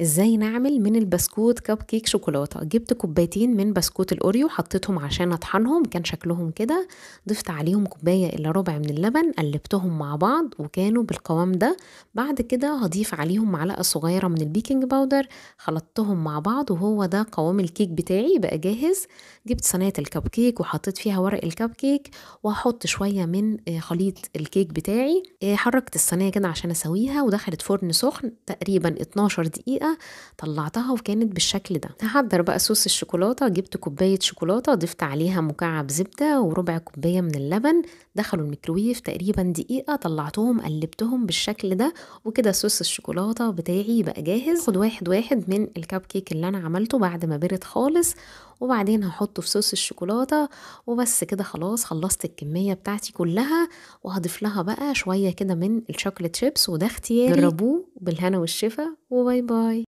ازاي نعمل من البسكوت كب كيك شوكولاته جبت كوبايتين من بسكوت الاوريو حطيتهم عشان اطحنهم كان شكلهم كده ضفت عليهم كوبايه الا ربع من اللبن قلبتهم مع بعض وكانوا بالقوام ده بعد كده هضيف عليهم معلقه صغيره من البيكنج باودر خلطتهم مع بعض وهو ده قوام الكيك بتاعي بقى جاهز جبت صينيه الكب كيك وحطيت فيها ورق الكب كيك وهحط شويه من آه، خليط الكيك بتاعي آه، حركت الصينيه كده عشان اسويها ودخلت فرن سخن تقريبا 12 دقيقه بقى طلعتها وكانت بالشكل ده هحضر بقى صوص الشوكولاته جبت كوبايه شوكولاته ضفت عليها مكعب زبده وربع كوبايه من اللبن دخلوا الميكروويف تقريبا دقيقه طلعتهم قلبتهم بالشكل ده وكده صوص الشوكولاته بتاعي بقى جاهز خد واحد واحد من الكب كيك اللي انا عملته بعد ما برد خالص وبعدين هحطه في صوص الشوكولاته وبس كده خلاص خلصت الكميه بتاعتي كلها وهضيف لها بقى شويه كده من الشوكليت شيبس وده اختياري جربوه وبالهنا والشفا وباي باي